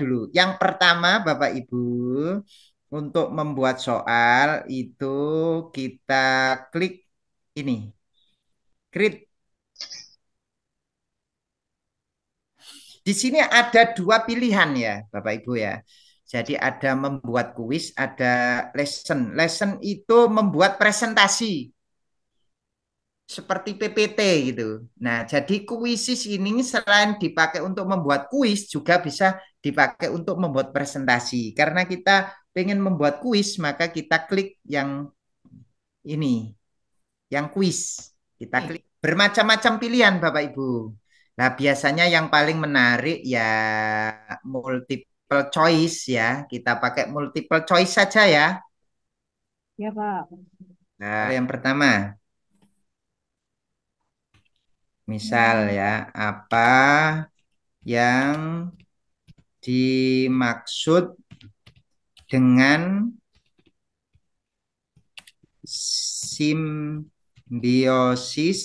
dulu. Yang pertama Bapak Ibu, untuk membuat soal itu kita klik ini. Create. Di sini ada dua pilihan ya Bapak Ibu ya. Jadi ada membuat kuis, ada lesson. Lesson itu membuat presentasi seperti PPT gitu. Nah, jadi kuisis ini selain dipakai untuk membuat kuis juga bisa dipakai untuk membuat presentasi. Karena kita pengen membuat kuis, maka kita klik yang ini, yang kuis. Kita klik bermacam-macam pilihan Bapak Ibu. Nah, biasanya yang paling menarik ya multiple choice ya. Kita pakai multiple choice saja ya. Ya, Pak. Nah, yang pertama. Misal ya, apa yang dimaksud dengan simbiosis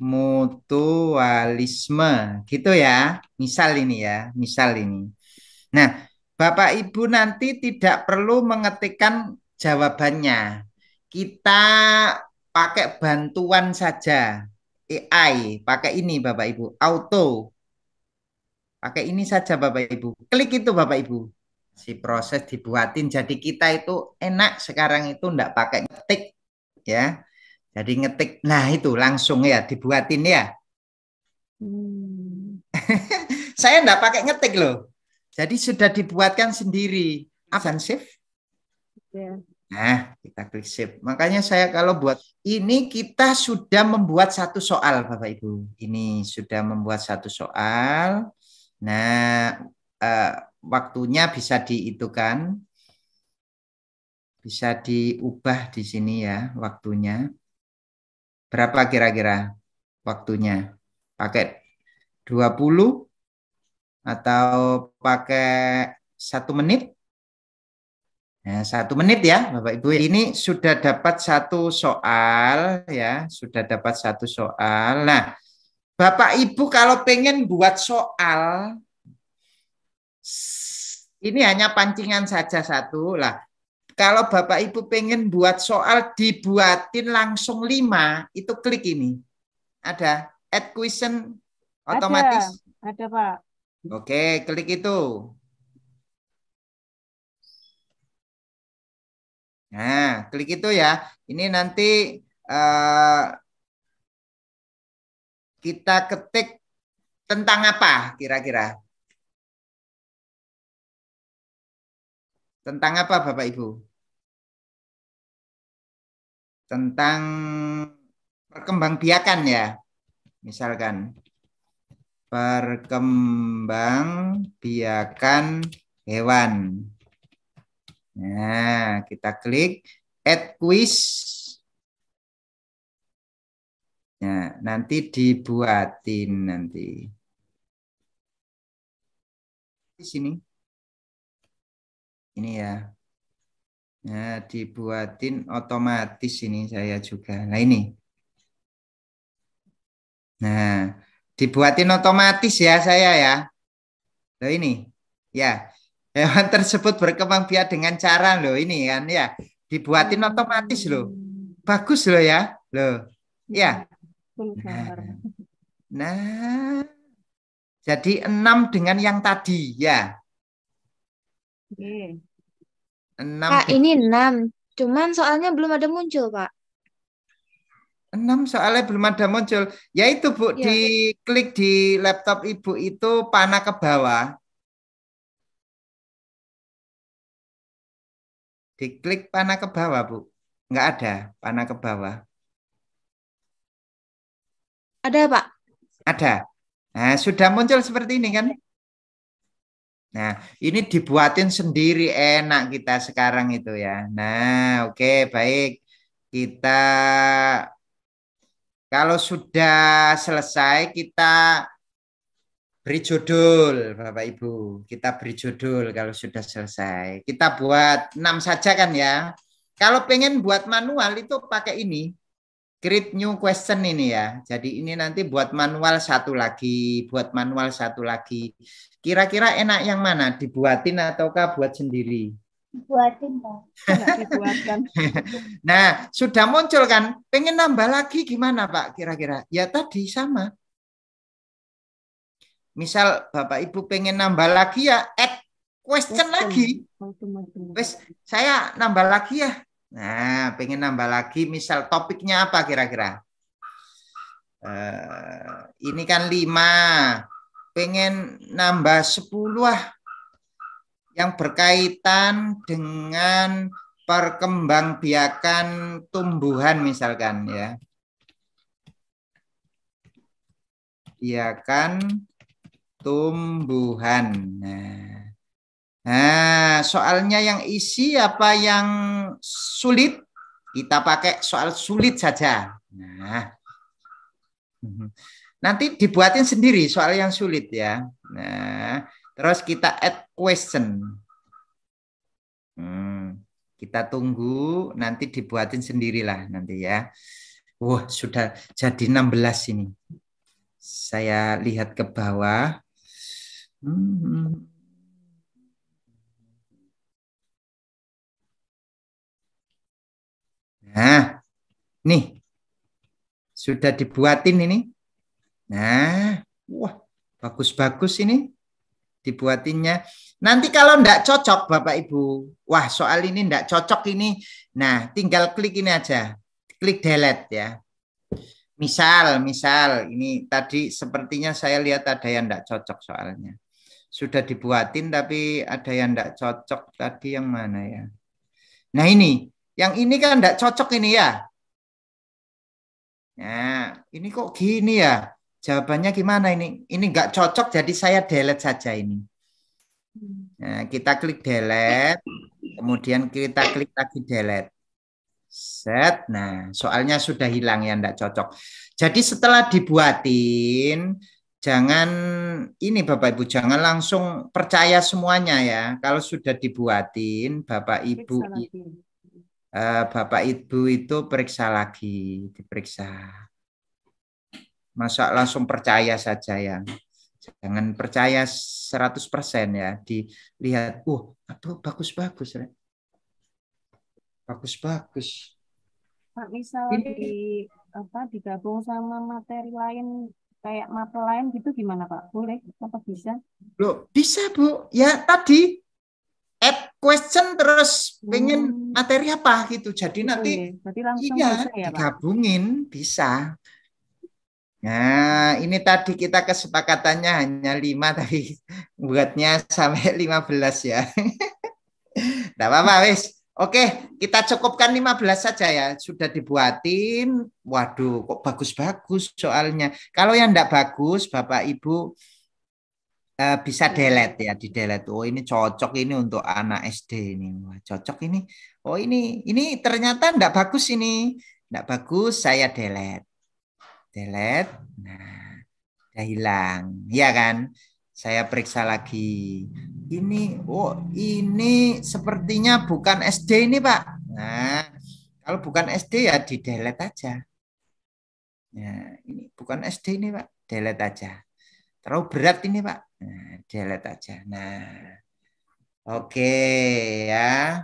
mutualisme gitu ya misal ini ya misal ini nah Bapak Ibu nanti tidak perlu mengetikkan jawabannya kita pakai bantuan saja AI, pakai ini Bapak Ibu, auto. Pakai ini saja Bapak Ibu. Klik itu Bapak Ibu. Si proses dibuatin jadi kita itu enak sekarang itu enggak pakai ngetik ya. Jadi ngetik nah itu langsung ya dibuatin ya. Hmm. Saya enggak pakai ngetik loh. Jadi sudah dibuatkan sendiri. Avansif. Ya. Nah, kita klik save. Makanya saya kalau buat ini kita sudah membuat satu soal Bapak Ibu. Ini sudah membuat satu soal. Nah, uh, waktunya bisa dihitungkan. Bisa diubah di sini ya waktunya. Berapa kira-kira waktunya? Pakai 20 atau pakai satu menit? Nah, satu menit ya, Bapak Ibu. Ini sudah dapat satu soal ya, sudah dapat satu soal. Nah, Bapak Ibu kalau pengen buat soal, ini hanya pancingan saja satu lah. Kalau Bapak Ibu pengen buat soal dibuatin langsung lima, itu klik ini. Ada add question otomatis. Ada, ada Pak. Oke, klik itu. Nah, klik itu ya. Ini nanti uh, kita ketik tentang apa kira-kira? Tentang apa Bapak Ibu? Tentang perkembangbiakan ya. Misalkan perkembangbiakan hewan. Nah, kita klik add quiz. Nah, nanti dibuatin nanti. Di sini. Ini ya. Nah, dibuatin otomatis ini saya juga. Nah, ini. Nah, dibuatin otomatis ya saya ya. Nah, ini. Ya, hewan tersebut berkembang biak dengan cara loh ini kan ya dibuatin hmm. otomatis loh bagus loh ya loh ya nah, nah jadi enam dengan yang tadi ya enam pak ini enam cuman soalnya belum ada muncul pak enam soalnya belum ada muncul. yaitu Bu, ya. klik di laptop Ibu itu panah ke bawah. Diklik panah ke bawah, Bu. Enggak ada panah ke bawah. Ada, Pak. Ada. Nah, sudah muncul seperti ini kan? Nah, ini dibuatin sendiri enak kita sekarang itu ya. Nah, oke, okay, baik. Kita kalau sudah selesai kita beri judul Bapak Ibu. Kita beri judul kalau sudah selesai. Kita buat enam saja kan ya. Kalau pengen buat manual itu pakai ini. Create new question ini ya. Jadi ini nanti buat manual satu lagi, buat manual satu lagi. Kira-kira enak yang mana? Dibuatin ataukah buat sendiri? Buatin, Pak. nah, sudah muncul kan? Pengen nambah lagi gimana, Pak? Kira-kira. Ya tadi sama misal Bapak Ibu pengen nambah lagi ya add question lagi. Wes saya nambah lagi ya. Nah, pengen nambah lagi misal topiknya apa kira-kira? Uh, ini kan lima. Pengen nambah sepuluh ah yang berkaitan dengan perkembangbiakan tumbuhan misalkan ya. Iya kan tumbuhan. Nah, nah, soalnya yang isi apa yang sulit? Kita pakai soal sulit saja. Nah, nanti dibuatin sendiri soal yang sulit ya. Nah, terus kita add question. Hmm, kita tunggu nanti dibuatin sendirilah nanti ya. Wah, sudah jadi 16 ini. Saya lihat ke bawah. Hmm. Nah, nih sudah dibuatin ini. Nah, wah bagus-bagus ini dibuatinnya. Nanti kalau ndak cocok Bapak Ibu, wah soal ini ndak cocok ini. Nah, tinggal klik ini aja. Klik delete ya. Misal, misal ini tadi sepertinya saya lihat ada yang tidak cocok soalnya sudah dibuatin tapi ada yang tidak cocok tadi yang mana ya? Nah ini, yang ini kan tidak cocok ini ya. Nah, ini kok gini ya? Jawabannya gimana ini? Ini nggak cocok jadi saya delete saja ini. Nah, kita klik delete, kemudian kita klik lagi delete. Set. Nah, soalnya sudah hilang yang tidak cocok. Jadi setelah dibuatin, jangan ini Bapak Ibu jangan langsung percaya semuanya ya. Kalau sudah dibuatin Bapak Ibu uh, Bapak Ibu itu periksa lagi, diperiksa. Masa langsung percaya saja ya. Jangan percaya 100% ya. Dilihat, uh, apa bagus-bagus. ya Bagus-bagus. Pak, misal di apa digabung sama materi lain kayak mapel lain gitu gimana Pak? Boleh apa bisa? Loh, bisa Bu. Ya tadi add question terus hmm. pengen materi apa gitu. Jadi Oke, nanti langsung iya, bisa ya, Pak? bisa. Nah, ini tadi kita kesepakatannya hanya lima tapi buatnya sampai lima belas ya. tidak apa-apa, Oke, kita cukupkan 15 saja ya. Sudah dibuatin. Waduh, kok bagus-bagus soalnya. Kalau yang tidak bagus, Bapak Ibu eh, bisa iya. delete ya, di delete. Oh, ini cocok ini untuk anak SD ini. Wah, cocok ini. Oh, ini ini ternyata tidak bagus ini. Tidak bagus, saya delete. Delete. Nah, sudah hilang. Iya kan? Saya periksa lagi ini oh ini sepertinya bukan SD ini Pak. Nah, kalau bukan SD ya di delete aja. Nah, ini bukan SD ini Pak, delete aja. Terlalu berat ini Pak. Nah, delete aja. Nah. Oke ya.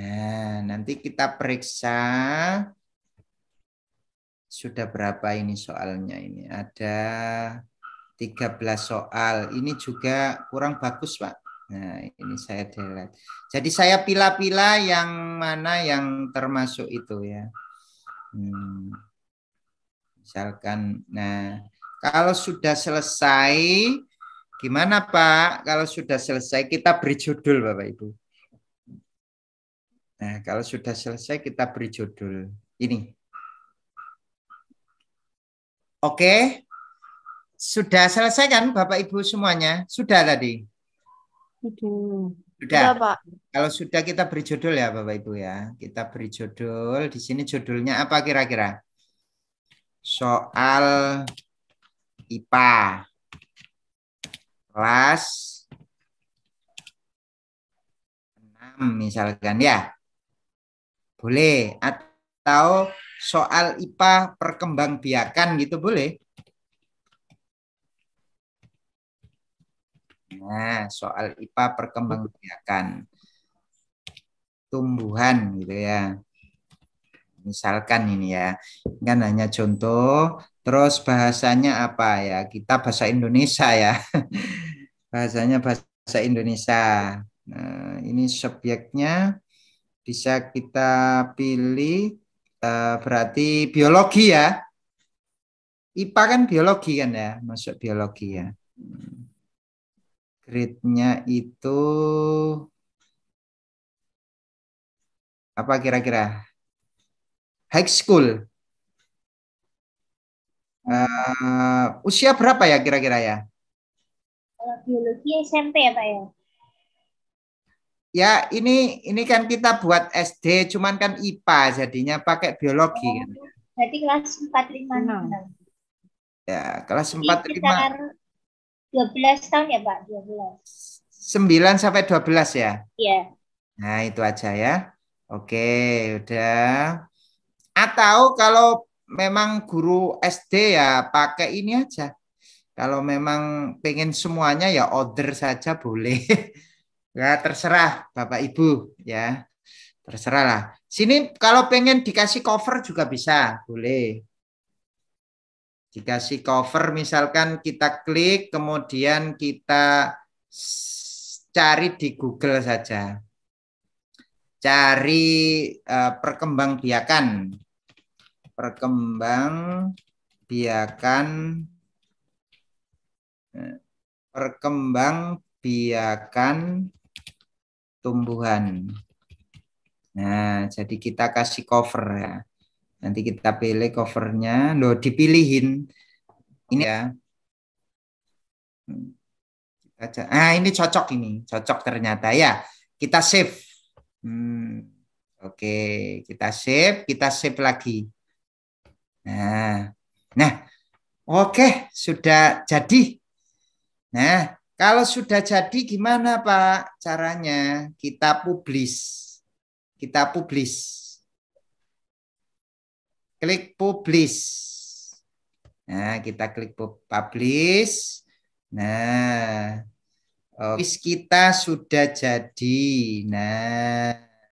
Nah, nanti kita periksa sudah berapa ini soalnya ini. Ada 13 soal. Ini juga kurang bagus, Pak. Nah, ini saya delete. Jadi saya pila-pila yang mana yang termasuk itu ya. Hmm. Misalkan, nah kalau sudah selesai, gimana Pak? Kalau sudah selesai kita beri judul Bapak Ibu. Nah, kalau sudah selesai kita beri judul. Ini. Oke. Sudah selesai kan Bapak Ibu semuanya? Sudah tadi. Sudah. Sudah, Pak. Kalau sudah kita beri judul ya Bapak Ibu ya. Kita beri judul. Di sini judulnya apa kira-kira? Soal IPA. Kelas 6 misalkan ya. Boleh atau soal IPA perkembangbiakan gitu boleh? Nah, soal IPA perkembangbiakan tumbuhan gitu ya. Misalkan ini ya, kan hanya contoh. Terus bahasanya apa ya? Kita bahasa Indonesia ya. Bahasanya bahasa Indonesia. Nah, ini subjeknya bisa kita pilih eh, berarti biologi ya. IPA kan biologi kan ya, masuk biologi ya. Hmm grade-nya itu apa kira-kira? High school. Uh, usia berapa ya kira-kira ya? biologi SMP ya Pak ya? Ya ini ini kan kita buat SD cuman kan IPA jadinya pakai biologi. Oh, kan. Jadi kelas empat lima Ya kelas empat lima 12 tahun ya Pak, 12. 9 sampai 12 ya? Iya. Nah, itu aja ya. Oke, udah. Atau kalau memang guru SD ya pakai ini aja. Kalau memang pengen semuanya ya order saja boleh. Ya terserah Bapak Ibu ya. Terserah lah. Sini kalau pengen dikasih cover juga bisa, boleh. Jika si cover misalkan kita klik kemudian kita cari di Google saja. Cari uh, perkembangbiakan perkembangbiakan eh, biakan tumbuhan. Nah, jadi kita kasih cover ya. Nanti kita pilih covernya, loh dipilihin. Ini ya. Ah ini cocok ini, cocok ternyata ya. Kita save. Hmm. Oke, kita save, kita save lagi. Nah, nah, oke sudah jadi. Nah, kalau sudah jadi gimana Pak caranya? Kita publis Kita publis klik publish. Nah, kita klik publish. Nah, office kita sudah jadi. Nah,